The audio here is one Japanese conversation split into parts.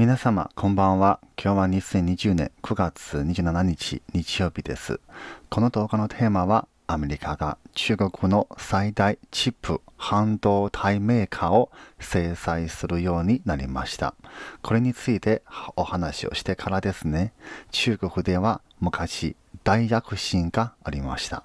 皆様、こんばんは。今日は2020年9月27日、日曜日です。この動画のテーマは、アメリカが中国の最大チップ半導体メーカーを制裁するようになりました。これについてお話をしてからですね、中国では昔大躍進がありました。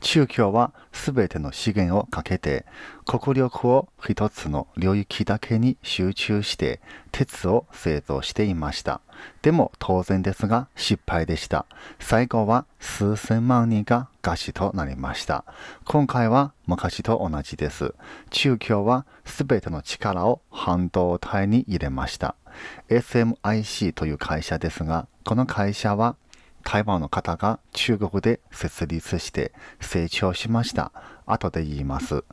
宗教は全ての資源をかけて国力を一つの領域だけに集中して鉄を製造していましたでも当然ですが失敗でした最後は数千万人が餓死となりました今回は昔と同じです中共は全ての力を半導体に入れました SMIC という会社ですがこの会社は台湾の方が中国で設立して成長しました。後で言います。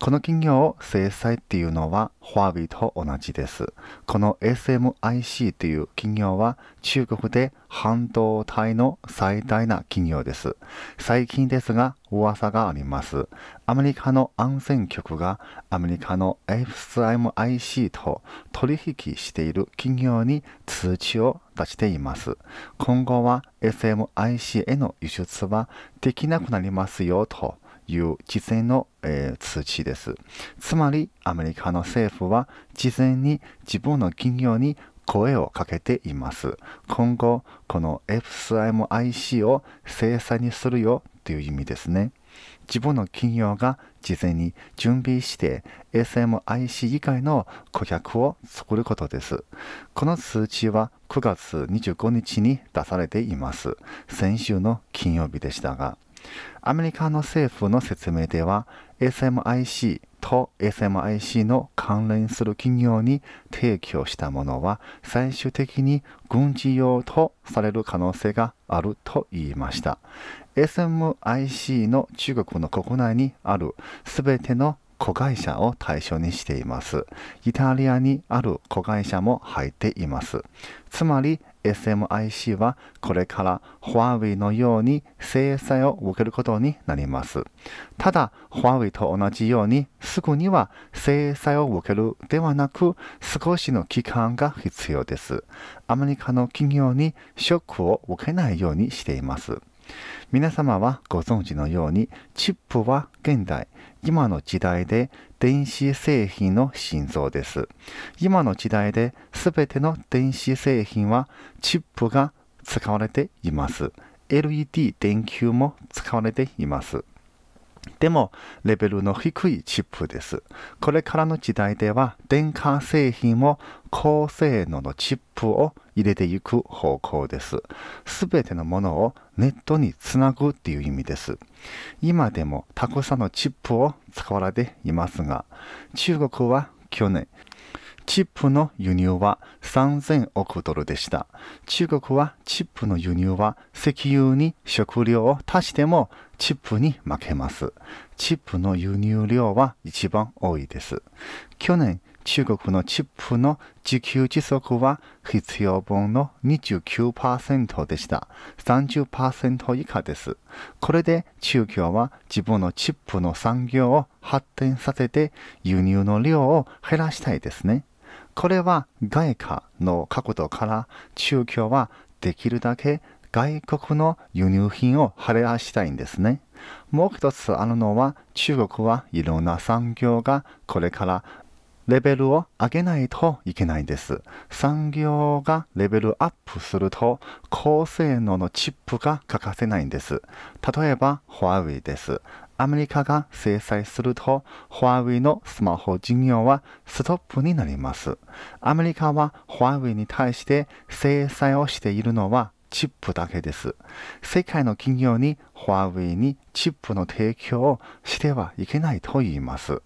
この企業を制裁っていうのはファービーと同じです。この SMIC という企業は中国で半導体の最大な企業です。最近ですが噂があります。アメリカの安全局がアメリカの SMIC と取引している企業に通知を出しています。今後は SMIC への輸出はできなくなりますよという事前の、えー、通知です。つまり、アメリカの政府は事前に自分の企業に声をかけています。今後、この FSIMIC を制裁にするよという意味ですね。自分の企業が事前に準備して SMIC 以外の顧客を作ることです。この通知は9月25日に出されています。先週の金曜日でしたが。アメリカの政府の説明では SMIC と SMIC の関連する企業に提供したものは最終的に軍事用とされる可能性があると言いました SMIC の中国の国内にある全ての子会社を対象にしていますイタリアにある子会社も入っていますつまり SMIC はこれからホワウェイのように制裁を受けることになります。ただ、u ワ w e イと同じようにすぐには制裁を受けるではなく少しの期間が必要です。アメリカの企業にショックを受けないようにしています。皆様はご存知のようにチップは現代今の時代で電子製品の心臓です今の時代で全ての電子製品はチップが使われています LED 電球も使われていますでも、レベルの低いチップです。これからの時代では、電化製品も高性能のチップを入れていく方向です。すべてのものをネットにつなぐっていう意味です。今でもたくさんのチップを使われていますが、中国は去年、チップの輸入は3000億ドルでした。中国はチップの輸入は石油に食料を足してもチップに負けます。チップの輸入量は一番多いです。去年、中国のチップの自給自足は必要分の29%でした。30%以下です。これで中共は自分のチップの産業を発展させて輸入の量を減らしたいですね。これは外貨の角度から中共はできるだけ外国の輸入品を晴らしたいんですね。もう一つあるのは中国はいろんな産業がこれからレベルを上げないといけないんです。産業がレベルアップすると高性能のチップが欠かせないんです。例えば、ホワウ e イです。アメリカが制裁すると、ホワウ e イのスマホ事業はストップになります。アメリカはホワウ e イに対して制裁をしているのはチップだけです。世界の企業にファーウェイにチップの提供をしてはいけないと言います。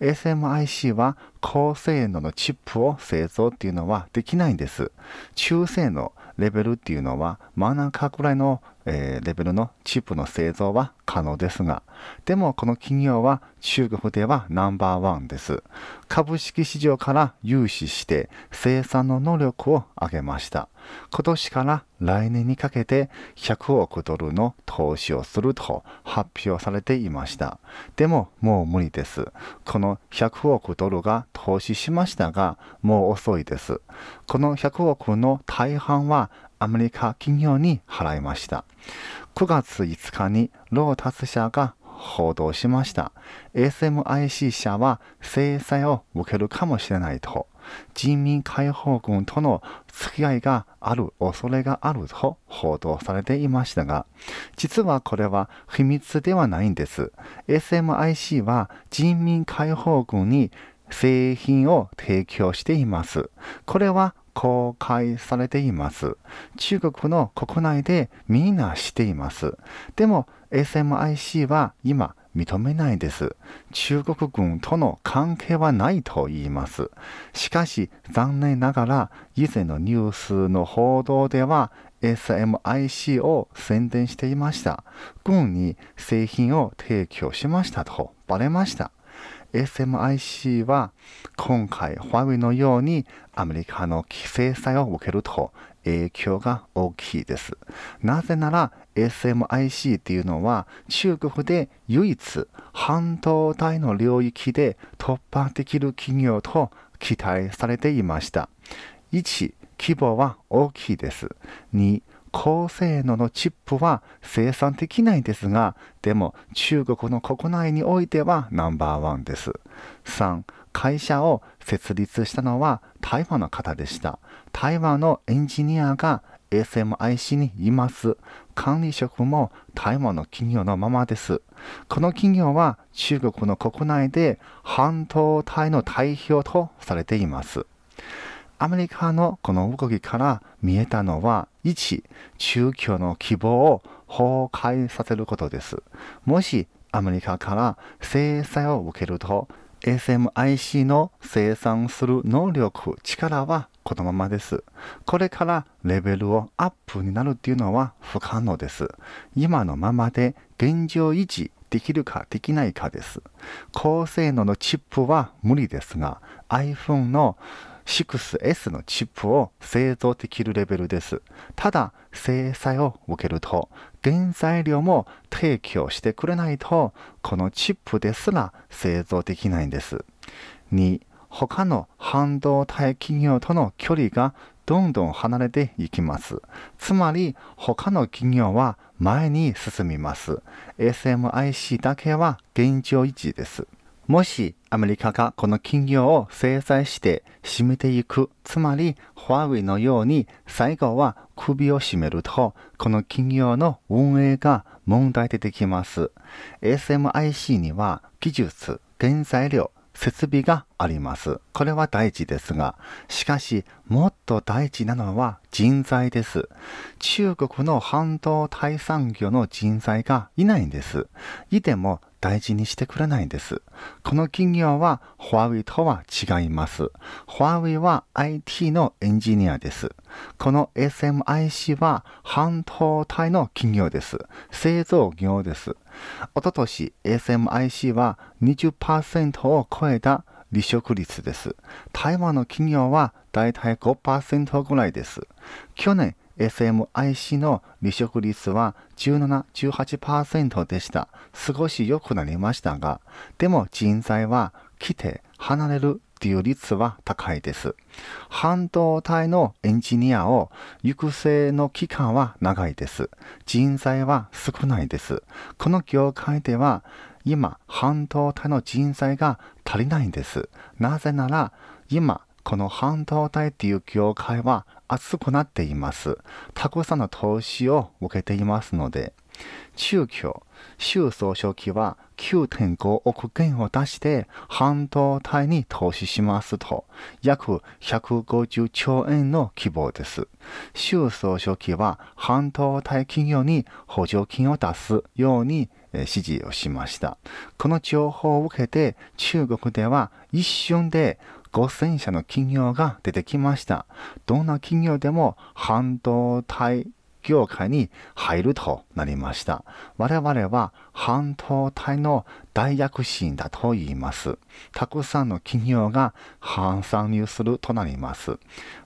SMIC は高性能のチップを製造っていうのはできないんです。中性能レベルっていうのは真ん中くらいの、えー、レベルのチップの製造は可能ですが、でもこの企業は中国ではナンバーワンです。株式市場から融資して生産の能力を上げました。今年から来年にかけて100億ドルの投資をすると発表されていました。でももう無理です。この100億ドルが投資しましたが、もう遅いです。この100億の大半はアメリカ企業に払いました。9月5日にロータス社が報道しました。SMIC 社は制裁を受けるかもしれないと。人民解放軍との付き合いがある恐れがあると報道されていましたが、実はこれは秘密ではないんです。SMIC は人民解放軍に製品を提供しています。これは公開されています。中国の国内でみんなしています。でも SMIC は今認めないです。中国軍との関係はないと言います。しかし、残念ながら、以前のニュースの報道では、SMIC を宣伝していました。軍に製品を提供しましたとバレました。SMIC は今回、ファウイのようにアメリカの制裁を受けると影響が大きいです。なぜなら SMIC っていうのは中国で唯一半導体の領域で突破できる企業と期待されていました。1、規模は大きいです。2、高性能のチップは生産できないですが、でも中国の国内においてはナンバーワンです。3、会社を設立したのは台湾の方でした。台湾のエンジニアが SMIC にいます。管理職も台湾の企業のままです。この企業は中国の国内で半導体の代表とされています。アメリカのこの動きから見えたのは、1、中共の希望を崩壊させることです。もしアメリカから制裁を受けると、SMIC の生産する能力、力はこのままです。これからレベルをアップになるっていうのは不可能です。今のままで現状維持できるかできないかです。高性能のチップは無理ですが、iPhone の 6S のチップを製造できるレベルです。ただ、制裁を受けると、原材料も提供してくれないと、このチップですら製造できないんです。2、他の半導体企業との距離がどんどん離れていきます。つまり、他の企業は前に進みます。SMIC だけは現状維持です。もしアメリカがこの企業を制裁して締めていく、つまりファーウェイのように最後は首を絞めると、この企業の運営が問題出てきます。SMIC には技術、原材料、設備があります。これは大事ですが、しかしもっと大事なのは人材です。中国の半導体産業の人材がいないんです。いても大事にしてくれないです。この企業はホワウェイとは違います。ホワウェイは IT のエンジニアです。この SMIC は半導体の企業です。製造業です。おととし SMIC は20%を超えた離職率です。台湾の企業はだいたい5%ぐらいです。去年 SMIC の離職率は17-18%でした。少し良くなりましたが、でも人材は来て離れるという率は高いです。半導体のエンジニアを育成の期間は長いです。人材は少ないです。この業界では今半導体の人材が足りないんです。なぜなら今この半導体っていう業界は暑くなっています。たくさんの投資を受けていますので、中距、習総書記は9.5億元を出して半導体に投資しますと、約150兆円の規模です。習総書記は半導体企業に補助金を出すように指示をしました。この情報を受けて中国では一瞬で5000社の企業が出てきました。どんな企業でも半導体業界に入るとなりました。我々は半導体の大躍進だと言います。たくさんの企業が反参入するとなります。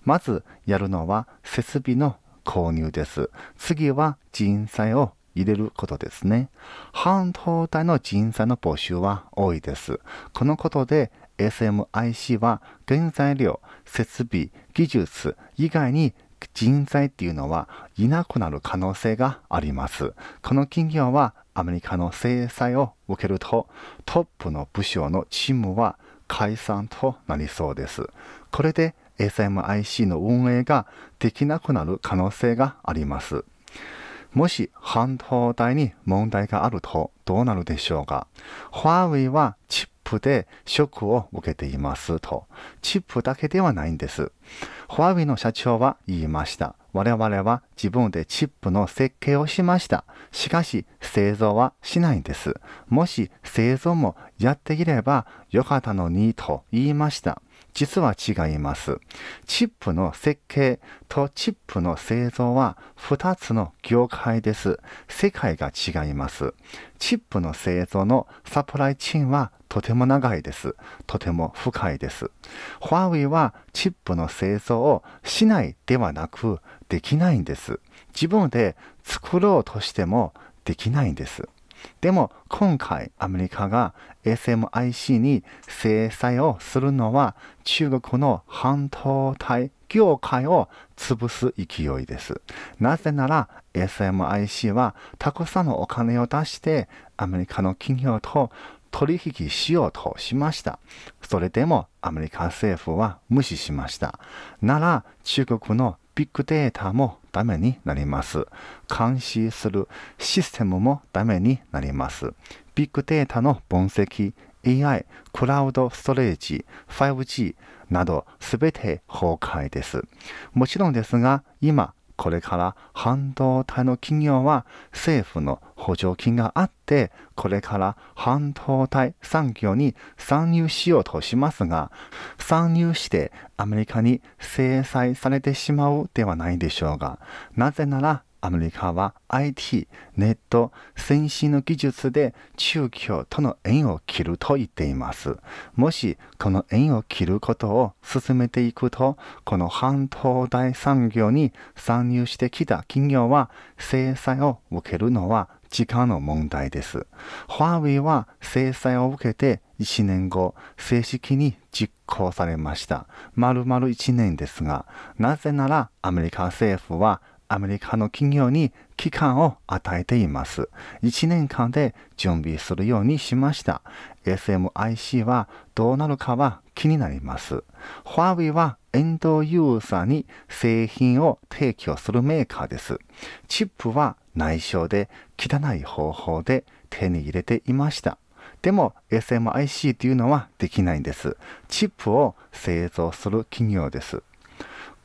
まずやるのは設備の購入です。次は人材を入れることですね。半導体の人材の募集は多いです。このことで SMIC は原材料、設備、技術以外に人材っていうのはいなくなる可能性があります。この企業はアメリカの制裁を受けるとトップの部署のチームは解散となりそうです。これで SMIC の運営ができなくなる可能性があります。もし半導体に問題があるとどうなるでしょうか。ファーウェイはチップでショックを受けていますと。チップだけではないんです。ホワイの社長は言いました。我々は自分でチップの設計をしました。しかし製造はしないんです。もし製造もやっていればよかったのにと言いました。実は違います。チップの設計とチップの製造は2つの業界です。世界が違います。チップの製造のサプライチェーンはとても長いです。とても深いです。ファーウェイはチップの製造をしないではなくできないんです。自分で作ろうとしてもできないんです。でも今回アメリカが SMIC に制裁をするのは中国の半導体業界を潰す勢いです。なぜなら SMIC はたくさんのお金を出してアメリカの企業と取引しようとしました。それでもアメリカ政府は無視しました。なら中国のビッグデータもダメになります。監視するシステムもダメになります。ビッグデータの分析、AI、クラウドストレージ、5G など全て崩壊です。もちろんですが、今、これから半導体の企業は政府の補助金があって、これから半導体産業に参入しようとしますが、参入してアメリカに制裁されてしまうではないでしょうが、なぜならアメリカは IT、ネット、先進の技術で中共との縁を切ると言っています。もしこの縁を切ることを進めていくと、この半導体産業に参入してきた企業は制裁を受けるのは時間の問題です。ファーウェイは制裁を受けて1年後、正式に実行されました。丸々1年ですが、なぜならアメリカ政府はアメリカの企業に期間を与えています。1年間で準備するようにしました。SMIC はどうなるかは気になります。ファーウェイはエンドユーザーに製品を提供するメーカーです。チップは内緒で汚い方法で手に入れていました。でも SMIC というのはできないんです。チップを製造する企業です。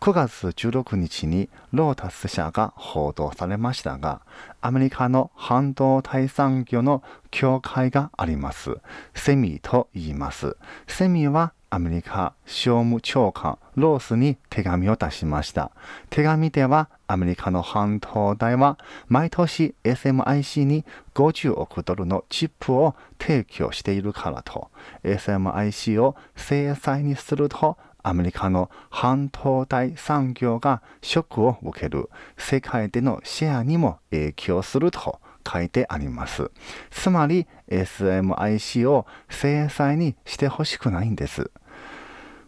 9月16日にロータス社が報道されましたが、アメリカの半導体産業の協会があります。セミと言います。セミはアメリカ商務長官ロースに手紙を出しました。手紙ではアメリカの半導体は毎年 SMIC に50億ドルのチップを提供しているからと SMIC を制裁にするとアメリカの半導体産業がショックを受ける世界でのシェアにも影響すると書いてあります。つまり SMIC を制裁にしてほしくないんです。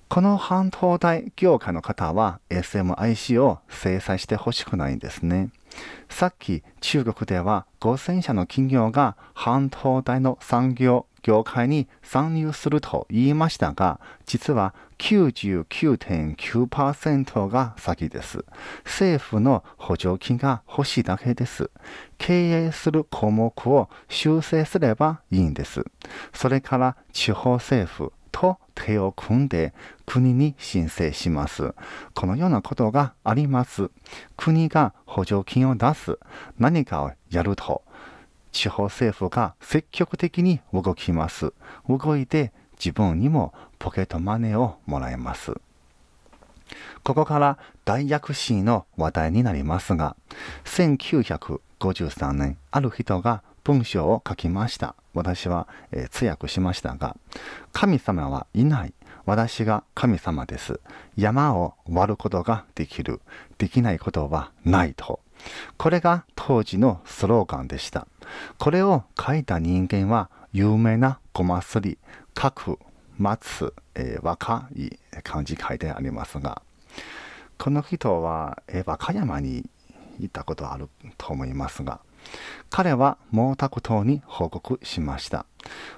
この半導体業界の方は SMIC を制裁してほしくないんですね。さっき中国では5000社の企業が半導体の産業業界に参入すると言いましたが、実は99.9%が先です。政府の補助金が欲しいだけです。経営する項目を修正すればいいんです。それから地方政府と手を組んで国に申請します。このようなことがあります。国が補助金を出す。何かをやると地方政府が積極的に動きます。動いて自分にもポケットマネーをもらえます。ここから大躍進の話題になりますが、1953年、ある人が文章を書きました。私は、えー、通訳しましたが、神様はいない。私が神様です。山を割ることができる。できないことはないと。これが当時のスローガンでした。これを書いた人間は有名なごますり、書く、待つ、えー、若い漢字書いてありますが、この人は、えー、和歌山に行ったことあると思いますが、彼は毛沢東に報告しました。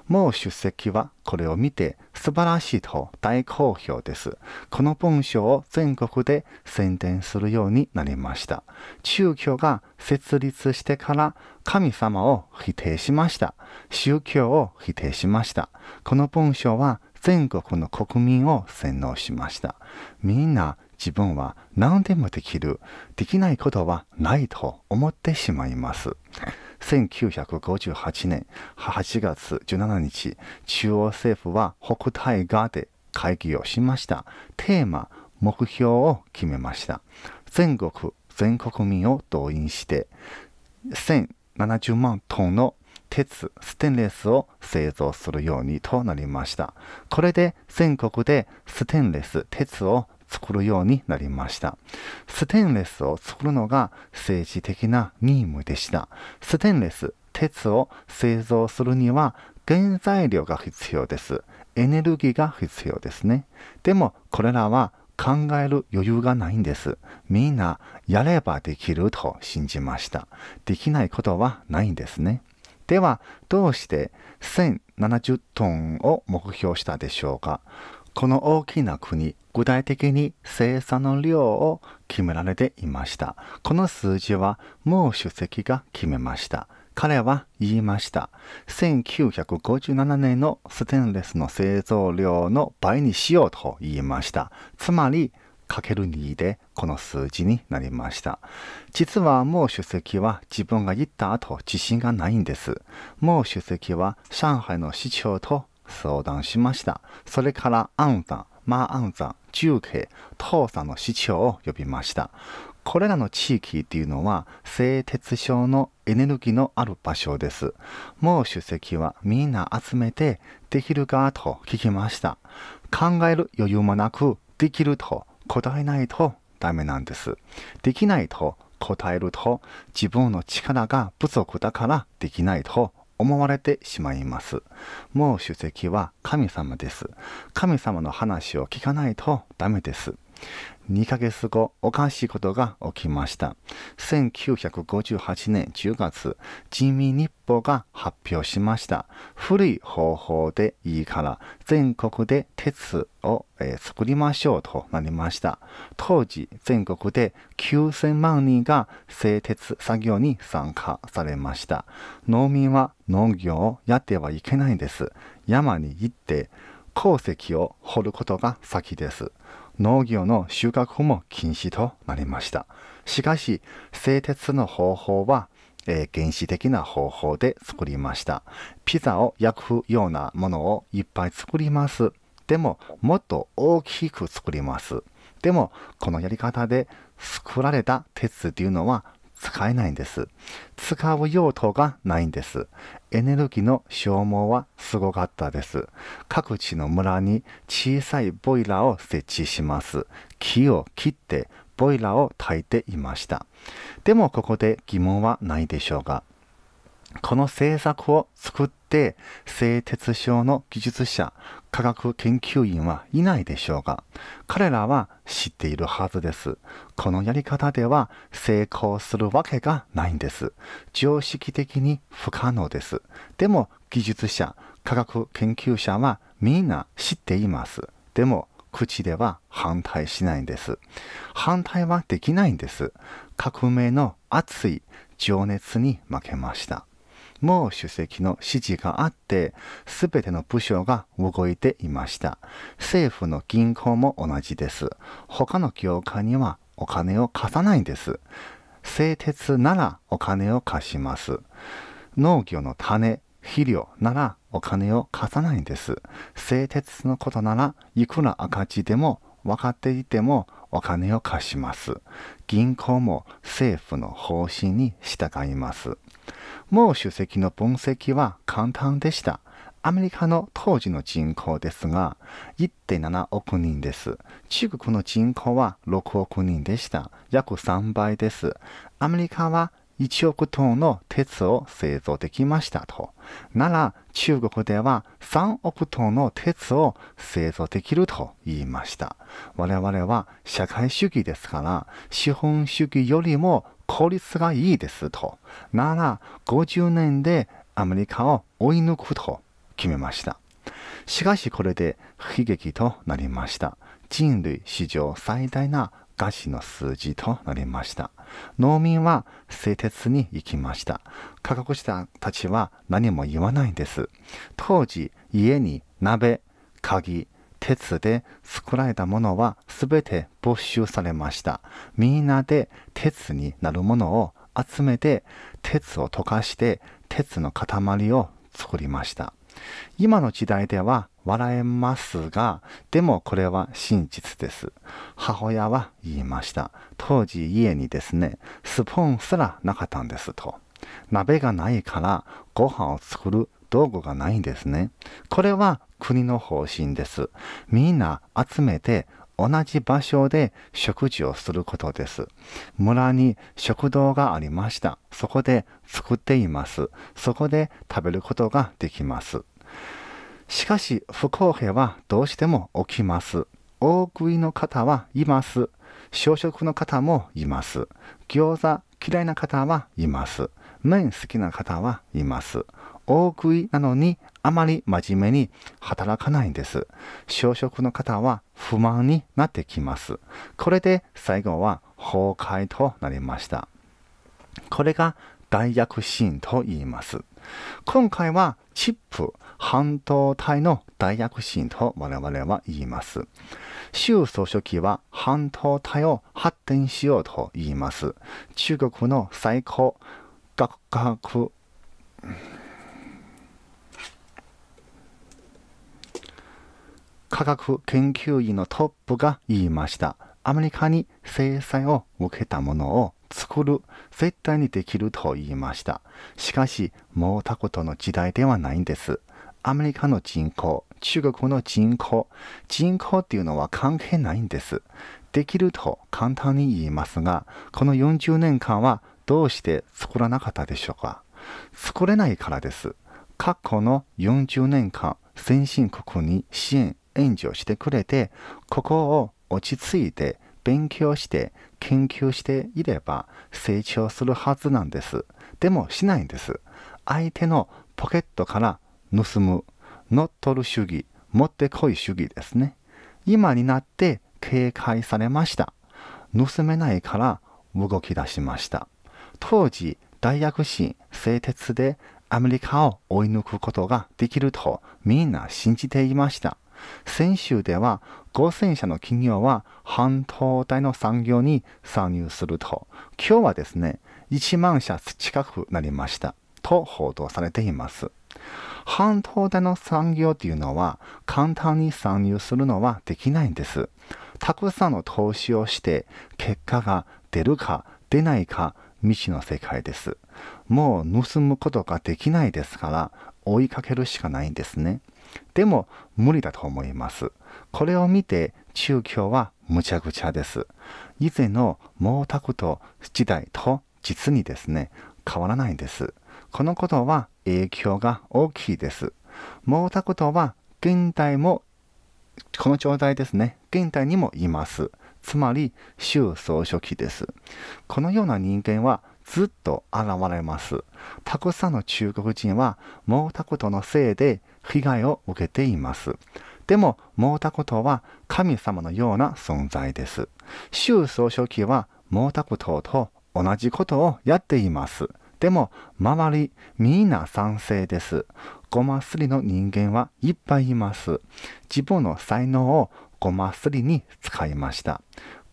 毛主席はこれを見て素晴らしいと大好評です。この文章を全国で宣伝するようになりました。宗教が設立してから神様を否定しました。宗教を否定しました。この文章は全国の国民を洗脳しました。みんな自分は何でもできる、できないことはないと思ってしまいます。1958年8月17日、中央政府は北大河で会議をしました。テーマ、目標を決めました。全国、全国民を動員して、1070万トンの鉄、ステンレスを製造するようにとなりました。これで全国でステンレス、鉄を作るようになりました。ステンレスを作るのが政治的な任務でした。ステンレス、鉄を製造するには原材料が必要です。エネルギーが必要ですね。でもこれらは考える余裕がないんです。みんなやればできると信じました。できないことはないんですね。では、どうして1070トンを目標したでしょうかこの大きな国、具体的に生産の量を決められていました。この数字は、もう主席が決めました。彼は言いました。1957年のステンレスの製造量の倍にしようと言いました。つまり、かける2でこの数字になりました。実はもう主席は自分が言った後自信がないんです。もう主席は上海の市長と相談しました。それから、アンさん、マーアンさん、重慶、父さんの市長を呼びました。これらの地域っていうのは製鉄所のエネルギーのある場所です。もう主席はみんな集めてできるかと聞きました。考える余裕もなくできると答えないとダメなんです。できないと答えると自分の力が不足だからできないと思われてしまいます。もう主席は神様です。神様の話を聞かないとダメです。2ヶ月後、おかしいことが起きました。1958年10月、人民日報が発表しました。古い方法でいいから、全国で鉄を、えー、作りましょうとなりました。当時、全国で9000万人が製鉄作業に参加されました。農民は農業をやってはいけないんです。山に行って、鉱石を掘ることが先です。農業の収穫も禁止となりました。しかし、製鉄の方法は、えー、原始的な方法で作りました。ピザを焼くようなものをいっぱい作ります。でも、もっと大きく作ります。でも、このやり方で作られた鉄っていうのは使えないんです。使う用途がないんです。エネルギーの消耗はすごかったです。各地の村に小さいボイラーを設置します。木を切ってボイラーを焚いていました。でもここで疑問はないでしょうが。この政策を作って製鉄所の技術者、科学研究員はいないでしょうが、彼らは知っているはずです。このやり方では成功するわけがないんです。常識的に不可能です。でも技術者、科学研究者はみんな知っています。でも口では反対しないんです。反対はできないんです。革命の熱い情熱に負けました。毛主席の指示があって、すべての部署が動いていました。政府の銀行も同じです。他の業界にはお金を貸さないんです。製鉄ならお金を貸します。農業の種、肥料ならお金を貸さないんです。製鉄のことならいくら赤字でも分かっていてもお金を貸します。銀行も政府の方針に従います。もう主席の分析は簡単でした。アメリカの当時の人口ですが、1.7億人です。中国の人口は6億人でした。約3倍です。アメリカは1億トンの鉄を製造できましたと。なら、中国では3億トンの鉄を製造できると言いました。我々は社会主義ですから、資本主義よりも効率がいいですと。なら、50年でアメリカを追い抜くと決めました。しかしこれで悲劇となりました。人類史上最大な餓死の数字となりました。農民は製鉄に行きました。科学者たちは何も言わないんです。当時、家に鍋、鍵、鉄で作られたものは全て没収されました。みんなで鉄になるものを集めて鉄を溶かして鉄の塊を作りました。今の時代では笑えますが、でもこれは真実です。母親は言いました。当時家にですね、スポーンすらなかったんですと。鍋がないからご飯を作る道具がないんですね。これは国の方針です。みんな集めて同じ場所で食事をすることです。村に食堂がありました。そこで作っています。そこで食べることができます。しかし不公平はどうしても起きます。大食いの方はいます。小食の方もいます。餃子嫌いな方はいます。麺好きな方はいます。大食いなのにあまり真面目に働かないんです。小食の方は不満になってきます。これで最後は崩壊となりました。これが大躍進と言います。今回はチップ半導体の大躍進と我々は言います。習総書記は半導体を発展しようと言います。中国の最高学学科学研究員のトップが言いました。アメリカに制裁を受けたものを作る、絶対にできると言いました。しかし、もうたことの時代ではないんです。アメリカの人口、中国の人口、人口っていうのは関係ないんです。できると簡単に言いますが、この40年間はどうして作らなかったでしょうか作れないからです。過去の40年間、先進国に支援援助してくれてここを落ち着いて勉強して研究していれば成長するはずなんですでもしないんです相手のポケットから盗む乗っ取る主義持ってこい主義ですね今になって警戒されました盗めないから動き出しました当時大躍進製鉄でアメリカを追い抜くことができるとみんな信じていました先週では5000社の企業は半導体の産業に参入すると、今日はですね、1万社近くなりましたと報道されています。半導体の産業というのは簡単に参入するのはできないんです。たくさんの投資をして結果が出るか出ないか未知の世界です。もう盗むことができないですから追いかけるしかないんですね。でも無理だと思います。これを見て中共はむちゃくちゃです。以前の毛沢東時代と実にですね、変わらないんです。このことは影響が大きいです。毛沢東は現代もこの状態ですね、現代にもいます。つまり習総書記です。このような人間はずっと現れます。たくさんの中国人は毛沢東のせいで被害を受けています。でも、モータトは神様のような存在です。習総書記はモータトと同じことをやっています。でも、周り、みんな賛成です。ごますりの人間はいっぱいいます。自分の才能をごますりに使いました。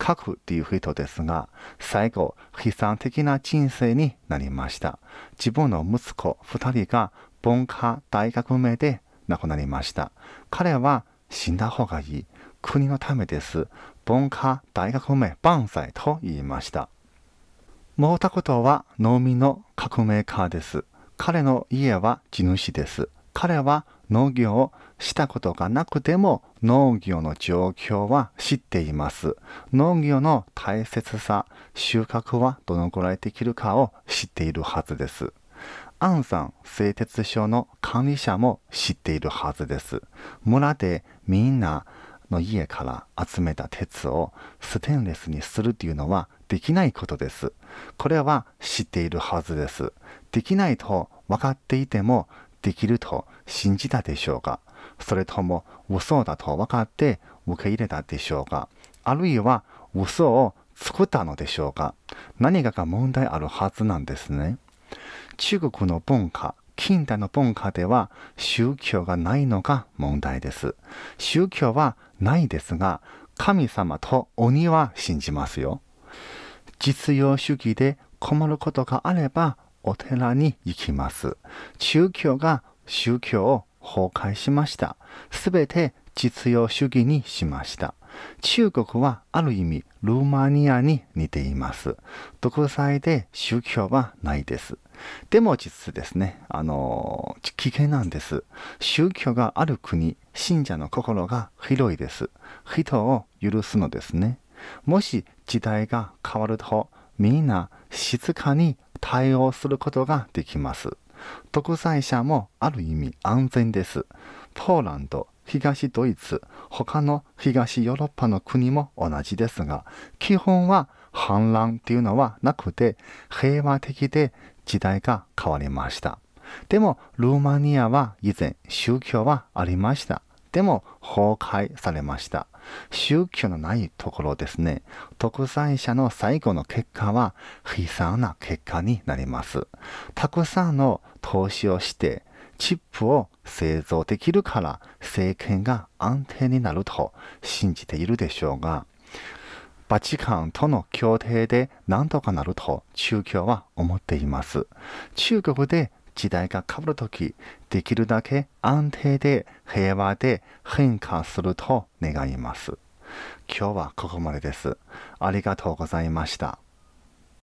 書くっていう人ですが、最後、悲惨的な人生になりました。自分の息子2人が本家大学名で亡くなりました。彼は死んだ方がいい。国のためです。文化大学名万歳と言いました。毛沢東は農民の革命家です。彼の家は地主です。彼は農業をしたことがなくても農業の状況は知っています。農業の大切さ、収穫はどのくらいできるかを知っているはずです。アンさん製鉄所の管理者も知っているはずです。村でみんなの家から集めた鉄をステンレスにするというのはできないことです。これは知っているはずです。できないと分かっていてもできると信じたでしょうかそれとも嘘だと分かって受け入れたでしょうかあるいは嘘を作ったのでしょうか何かが問題あるはずなんですね。中国の文化、近代の文化では宗教がないのが問題です。宗教はないですが、神様と鬼は信じますよ。実用主義で困ることがあればお寺に行きます。宗教が宗教を崩壊しました。すべて実用主義にしました。中国はある意味ルーマニアに似ています。独裁で宗教はないです。でも実ですね、あの、危険なんです。宗教がある国、信者の心が広いです。人を許すのですね。もし時代が変わると、みんな静かに対応することができます。独裁者もある意味安全です。ポーランド、東ドイツ、他の東ヨーロッパの国も同じですが、基本は反乱っていうのはなくて、平和的で時代が変わりました。でも、ルーマニアは以前宗教はありました。でも崩壊されました。宗教のないところですね。独裁者の最後の結果は悲惨な結果になります。たくさんの投資をしてチップを製造できるから政権が安定になると信じているでしょうが、バチカンとの協定で何とかなると中共は思っています。中国で時代が変わるとき、できるだけ安定で平和で変化すると願います。今日はここまでです。ありがとうございました。